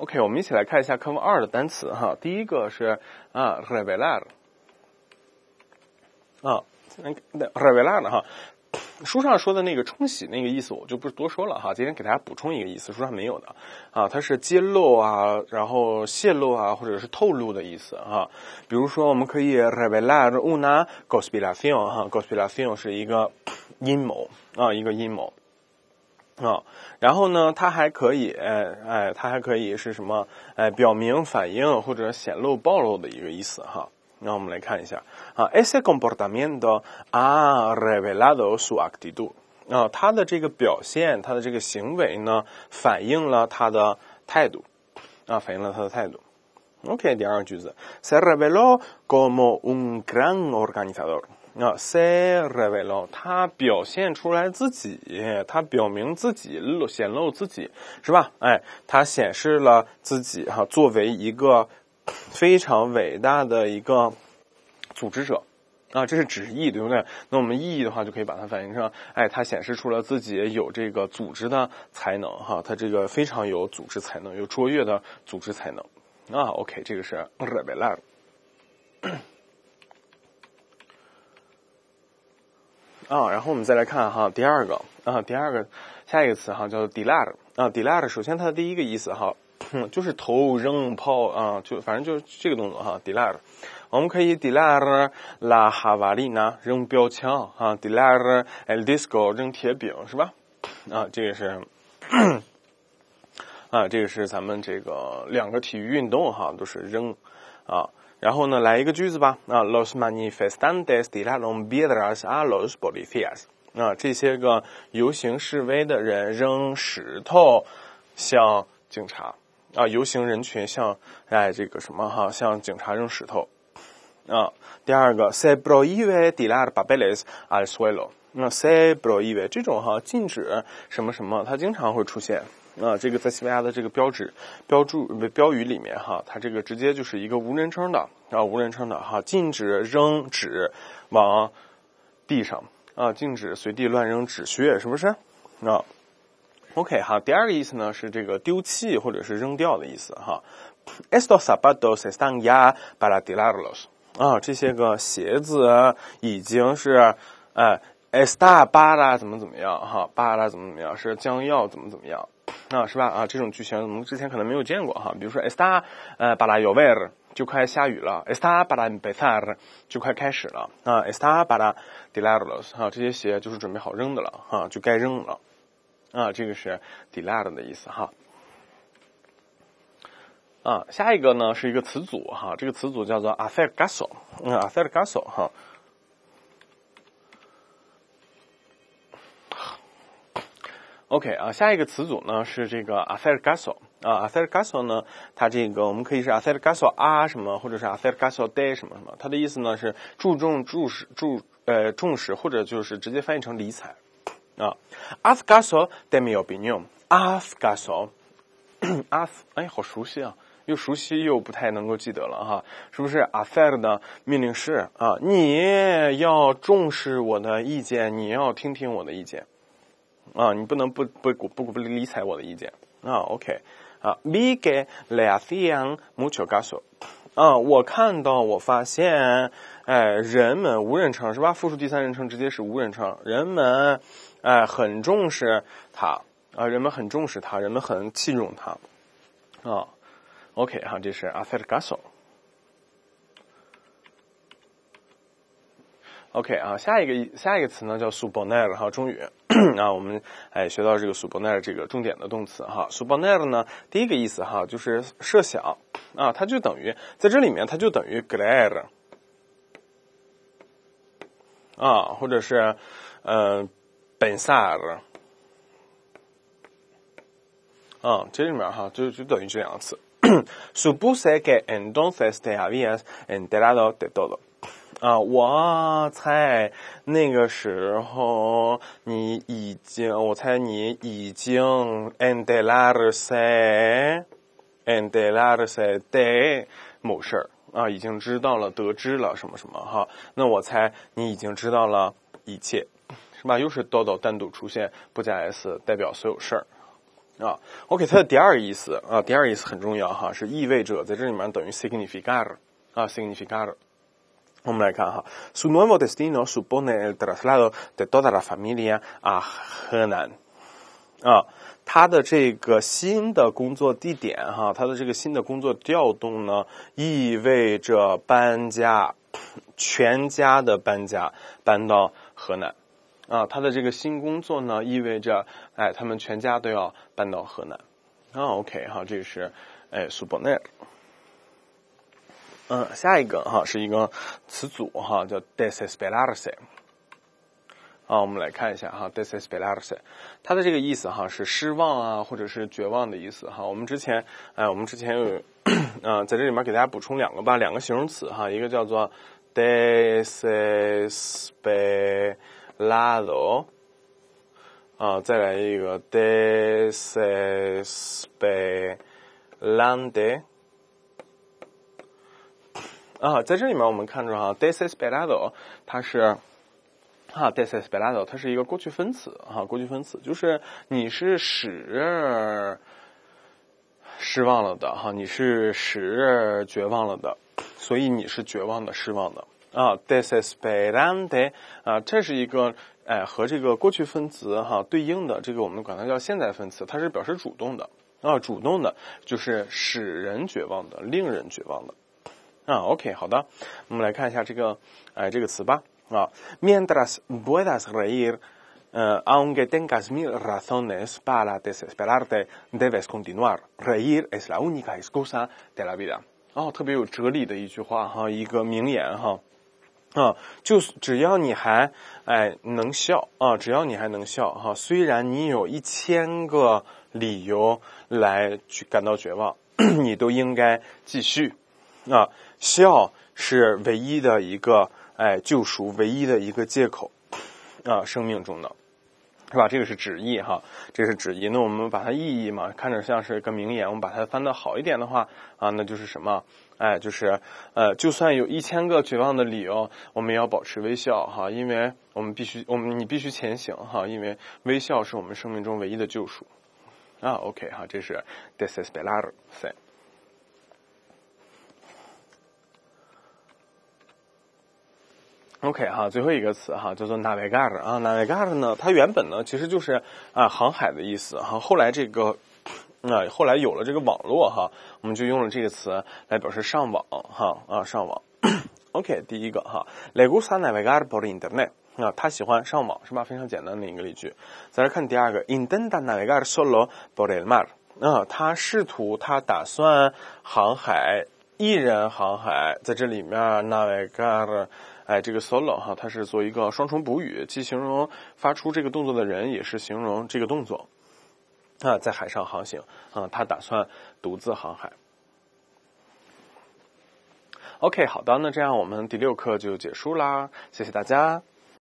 OK，我们一起来看一下科目二的单词哈。第一个是啊 r e v e l a r 啊 r e v e l a r 哈，书上说的那个冲洗那个意思我就不多说了哈。今天给大家补充一个意思，书上没有的啊，它是揭露啊，然后泄露啊，或者是透露的意思哈。比如说，我们可以 r e v e l a r u n a c o n s p i r a t i l n 哈 c o n s p i r a t i l n 是一个阴谋啊，一个阴谋。啊，然后呢，它还可以，哎，它还可以是什么？哎，表明反应或者显露暴露的一个意思哈。那我们来看一下啊，ese comportamiento a revelados su actitud 啊，他的这个表现，他的这个行为呢，反映了他的态度，啊，反映了他的态度。OK，第二个句子 se reveló como un gran organizador。啊，se r e v e l o 他表现出来自己，他表明自己露显露自己，是吧？哎，他显示了自己哈，作为一个非常伟大的一个组织者啊，这是旨意，对不对？那我们意义的话，就可以把它反映上，哎，他显示出了自己有这个组织的才能哈，他这个非常有组织才能，有卓越的组织才能啊。OK，这个是 revelar。啊，然后我们再来看哈，第二个啊，第二个下一个词哈，叫做 d e l a r 啊 d e l a r 首先它的第一个意思哈，就是投扔抛啊，就反正就是这个动作哈 d e l a r 我们可以 d e l a t 拉哈瓦利拿扔标枪啊 d e l a r e 哎，disco 扔铁饼是吧？啊，这个是，啊，这个是咱们这个两个体育运动哈，都是扔啊。然后呢，来一个句子吧。啊，los manifestantes tiraron piedras a los policías。啊，这些个游行示威的人扔石头，向警察。啊，游行人群向，哎，这个什么哈，向警察扔石头。啊，第二个，se prohibe tirar p a p e l i s al suelo。那 se prohibe 这种哈，禁止什么什么，它经常会出现。啊，这个在西班牙的这个标志、标注、标语里面哈，它这个直接就是一个无人称的，啊，无人称的哈，禁止扔纸往地上啊，禁止随地乱扔纸屑，是不是？啊，OK 哈，第二个意思呢是这个丢弃或者是扔掉的意思哈。Estos zapatos están ya para tirarlos 啊，这些个鞋子已经是哎。Está 巴拉怎么怎么样哈巴拉怎么怎么样是将要怎么怎么样啊是吧啊这种句型我们之前可能没有见过哈比如说 Está 呃巴拉 yover 就快下雨了 Está 巴拉 empezar 就快开始了啊 Está 巴拉 d e l a r l o s 哈这些鞋就是准备好扔的了哈就该扔了啊这个是 d e l a r 的意思哈啊下一个呢是一个词组哈这个词组叫做 a falta gaso 啊 falta c a s o 哈。OK 啊，下一个词组呢是这个阿 a 加索啊，阿 a 加索呢，它这个我们可以是阿 a 加索啊什么，或者是阿 a 加索 de 什么什么，它的意思呢是注重、注视、注呃重视，或者就是直接翻译成理睬啊。阿斯加索 demio benio，阿斯加索，阿斯哎，好熟悉啊，又熟悉又不太能够记得了哈，是不是阿 r 的命令式啊？你要重视我的意见，你要听听我的意见。啊，你不能不不不不理睬我的意见啊！OK，啊，mi ge lafian mucho gaso，啊，我看到，我发现，哎，人们，无人称是吧？复数第三人称直接是无人称，人们，哎，很重视他啊，人们很重视他，人们很器重他啊！OK，哈，这是 afet gaso。OK 啊，下一个下一个词呢叫 s u b o n e r 哈，中语。啊，我们哎学到这个 s u b o n e r 这个重点的动词哈 s u b o n e r 呢第一个意思哈就是设想，啊，它就等于在这里面它就等于 g l r a r 啊，或者是呃 b e n s a r 嗯，这里面哈就就等于这两个词。Supuse que entonces te habías enterado de todo. 啊，我猜那个时候你已经，我猜你已经 and the l a t e r s a y and the l a t e r said y 某事儿啊，已经知道了，得知了什么什么哈？那我猜你已经知道了，一切，是吧？又是 do 单独出现不加 s，代表所有事儿，啊。o k 它的第二个意思啊，第二个意思很重要哈，是意味着在这里面等于 significare 啊，significare。我们来看哈，su nuevo destino supone el traslado de toda la familia a Henan。啊，他的这个新的工作地点哈，他的这个新的工作调动呢，意味着搬家，全家的搬家，搬到河南。啊，他的这个新工作呢，意味着，哎，他们全家都要搬到河南。啊，OK，哈，这是，哎，Subnet。嗯，下一个哈是一个词组哈，叫 desesperarse。啊，我们来看一下哈，desesperarse，它的这个意思哈是失望啊，或者是绝望的意思哈。我们之前哎，我们之前有啊，在这里面给大家补充两个吧，两个形容词哈，一个叫做 desesperado，啊，再来一个 desesperante。啊，在这里面我们看着哈，this is belated，它是哈，this is belated，它是一个过去分词哈，过去分词就是你是使失望了的哈，你是使绝望了的，所以你是绝望的、失望的啊。this is belated 啊，这是一个哎和这个过去分词哈对应的，这个我们管它叫现在分词，它是表示主动的啊，主动的就是使人绝望的、令人绝望的。啊，OK，好的，我们来看一下这个，哎，这个词吧。啊，mientras puedas reír，呃，aunque tengas mil razones para desesperarte，debes continuar. Reír es la única e c u s a de la vida。哦，特别有哲理的一句话哈，一个名言哈。啊，就只要你还哎能笑啊，只要你还能笑哈，虽然你有一千个理由来去感到绝望，你都应该继续啊。笑是唯一的一个，哎，救赎唯一的一个借口，啊，生命中的，是吧？这个是旨意哈，这是旨意。那我们把它意义嘛，看着像是一个名言。我们把它翻的好一点的话啊，那就是什么？哎，就是，呃，就算有一千个绝望的理由，我们也要保持微笑哈，因为我们必须，我们你必须前行哈，因为微笑是我们生命中唯一的救赎。啊，OK 哈，这是 This is Belarre say。OK 哈，最后一个词哈叫做 n a v i g a r 啊 n a v i g a r 呢，它原本呢其实就是啊航海的意思哈，后来这个，那后来有了这个网络哈，我们就用了这个词来表示上网哈啊上网。OK 第一个哈，le gusta n a v i g a r por internet 啊，他喜欢上网是吧？非常简单的一个例句。再来看第二个，intenta n a v i g a r solo por el mar 啊，他试图他打算航海，一人航海，在这里面 navigator。哎，这个 solo 哈，它是做一个双重补语，既形容发出这个动作的人，也是形容这个动作。啊，在海上航行，啊，他打算独自航海。OK，好的，那这样我们第六课就结束啦，谢谢大家。